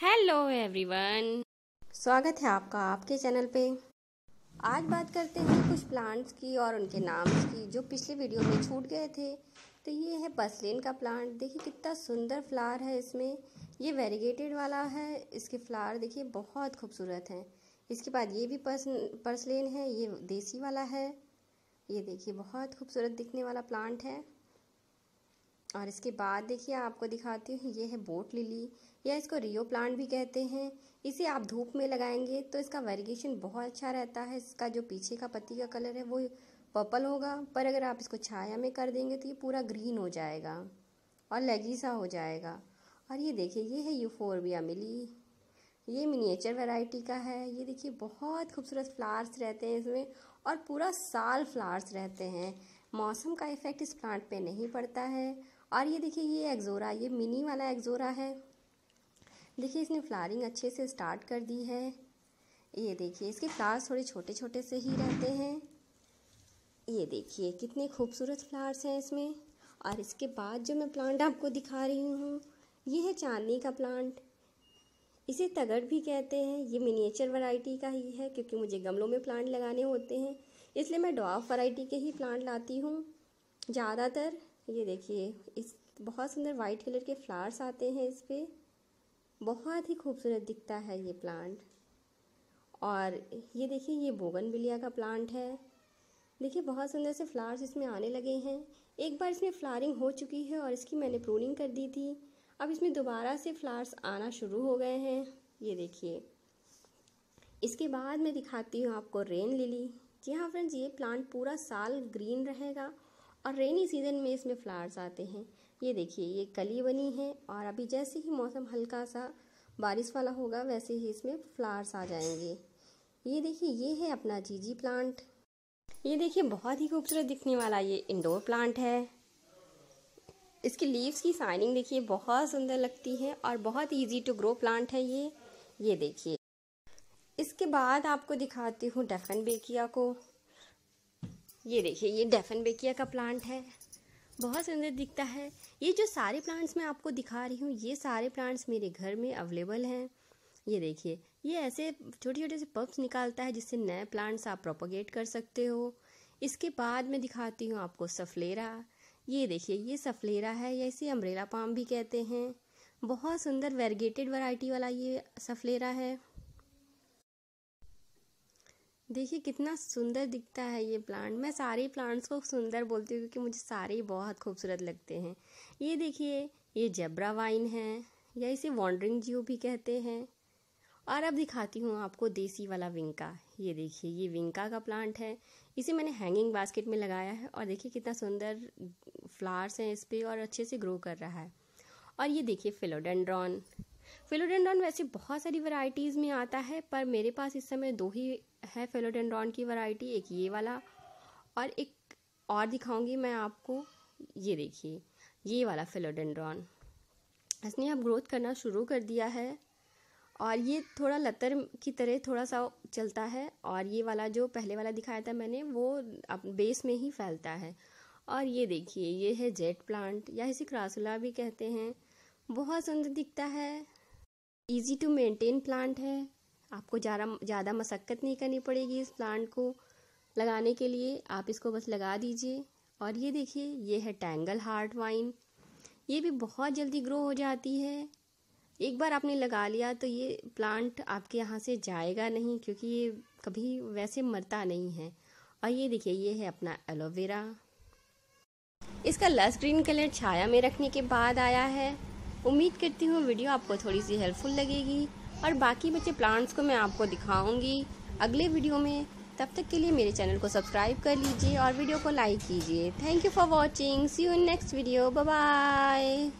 hello everyone स्वागत है आपका आपके चैनल पे आज बात करते हैं कुछ प्लांट्स की और उनके नाम्स की जो पिछले वीडियो में छूट गए थे तो ये है बसलिन का प्लांट देखिए कितना सुंदर फ्लावर है इसमें ये वेरीगेटेड वाला है इसके फ्लावर देखिए बहुत खूबसूरत हैं इसके बाद ये भी पर्स पर्सलिन है ये देसी वाला है ये देखिए बहुत खूबसूरत दिखने वाला प्लांट है और इसके बाद देखिए आपको दिखाती हूँ ये है बोट लिली या इसको रियो प्लांट भी कहते हैं इसे आप धूप में लगाएंगे तो इसका वेरिएशन बहुत अच्छा रहता है इसका जो पीछे का पत्ती का कलर है वो पर्पल होगा पर अगर आप इसको छाया में कर देंगे तो ये पूरा ग्रीन हो जाएगा और लगीसा हो जाएगा और ये देखिए ये है यूफोरबिया मिली ये मिनिएचर वैरायटी का है ये देखिए बहुत खूबसूरत फ्लावर्स रहते हैं इसमें और पूरा साल फ्लावर्स रहते हैं मौसम का इफ़ेक्ट इस प्लांट पे नहीं पड़ता है और ये देखिए ये एक्जोरा ये मिनी वाला एक्जोरा है देखिए इसने फ्लारिंग अच्छे से स्टार्ट कर दी है ये देखिए इसके फ्लावर्स थोड़े छोटे छोटे से ही रहते हैं ये देखिए कितने खूबसूरत फ्लावर्स हैं इसमें और इसके बाद जो मैं प्लांट आपको दिखा रही हूँ ये है चांदनी का प्लांट इसे तगड़ भी कहते हैं ये मिनिएचर वैरायटी का ही है क्योंकि मुझे गमलों में प्लांट लगाने होते हैं इसलिए मैं डॉफ वैरायटी के ही प्लांट लाती हूँ ज़्यादातर ये देखिए इस बहुत सुंदर वाइट कलर के फ्लावर्स आते हैं इस पर बहुत ही खूबसूरत दिखता है ये प्लांट और ये देखिए ये बोगन बिलिया का प्लांट है देखिए बहुत सुंदर से फ्लावर्स इसमें आने लगे हैं एक बार इसमें फ्लारिंग हो चुकी है और इसकी मैंने प्रूनिंग कर दी थी अब इसमें दोबारा से फ्लावर्स आना शुरू हो गए हैं ये देखिए इसके बाद मैं दिखाती हूँ आपको रेन लिली जी हाँ फ्रेंड्स ये प्लांट पूरा साल ग्रीन रहेगा और रेनी सीजन में इसमें फ्लावर्स आते हैं ये देखिए ये कली बनी है और अभी जैसे ही मौसम हल्का सा बारिश वाला होगा वैसे ही इसमें फ्लावर्स आ जाएंगे ये देखिए ये है अपना जीजी प्लांट ये देखिए बहुत ही खूबसूरत दिखने वाला ये इंडोर प्लांट है इसकी लीव्स की साइनिंग देखिए बहुत सुंदर लगती है और बहुत इजी टू ग्रो प्लांट है ये ये देखिए इसके बाद आपको दिखाती हूँ डेफन बेकिया को ये देखिए ये डेफन बेकिया का प्लांट है बहुत सुंदर दिखता है ये जो सारे प्लांट्स मैं आपको दिखा रही हूँ ये सारे प्लांट्स मेरे घर में अवेलेबल हैं ये देखिए ये ऐसे छोटे छोटे से पप्स निकालता है जिससे नए प्लांट्स आप प्रोपोगेट कर सकते हो इसके बाद मैं दिखाती हूँ आपको सफलेरा ये देखिए ये सफलेरा है या इसे अम्ब्रेला पाम भी कहते हैं बहुत सुंदर वेरिगेटेड वैरायटी वाला ये सफलेरा है देखिए कितना सुंदर दिखता है ये प्लांट मैं सारे प्लांट्स को सुंदर बोलती हूँ क्योंकि मुझे सारे ही बहुत खूबसूरत लगते हैं ये देखिए ये जबरा वाइन है या इसे वॉन्ड्रिंग जियो भी कहते हैं और अब दिखाती हूँ आपको देसी वाला विंका ये देखिए ये विंका का प्लांट है इसे मैंने हैंगिंग बास्केट में लगाया है और देखिए कितना सुंदर फ्लावर्स हैं इस पर और अच्छे से ग्रो कर रहा है और ये देखिए फिलोडेंड्रॉन फिलोडेंड्रॉन वैसे बहुत सारी वैरायटीज़ में आता है पर मेरे पास इस समय दो ही है फेलोडेंड्रॉन की वैरायटी एक ये वाला और एक और दिखाऊंगी मैं आपको ये देखिए ये वाला फेलोडेंड्रॉन इसने अब ग्रोथ करना शुरू कर दिया है और ये थोड़ा लतर की तरह थोड़ा सा चलता है और ये वाला जो पहले वाला दिखाया था मैंने वो अब बेस में ही फैलता है और ये देखिए ये है जेट प्लांट या इसे क्रासुला भी कहते हैं बहुत सुंदर दिखता है इजी टू मेंटेन प्लांट है आपको ज़्यादा ज़्यादा मशक्क़त नहीं करनी पड़ेगी इस प्लांट को लगाने के लिए आप इसको बस लगा दीजिए और ये देखिए ये है टैंगल हार्ट वाइन ये भी बहुत जल्दी ग्रो हो जाती है एक बार आपने लगा लिया तो ये प्लांट आपके यहाँ से जाएगा नहीं क्योंकि ये कभी वैसे मरता नहीं है और ये देखिए ये है अपना एलोवेरा इसका लस ग्रीन कलर छाया में रखने के बाद आया है उम्मीद करती हूँ वीडियो आपको थोड़ी सी हेल्पफुल लगेगी और बाकी बचे प्लांट्स को मैं आपको दिखाऊंगी अगले वीडियो में तब तक के लिए मेरे चैनल को सब्सक्राइब कर लीजिए और वीडियो को लाइक कीजिए thank you for watching see you next video bye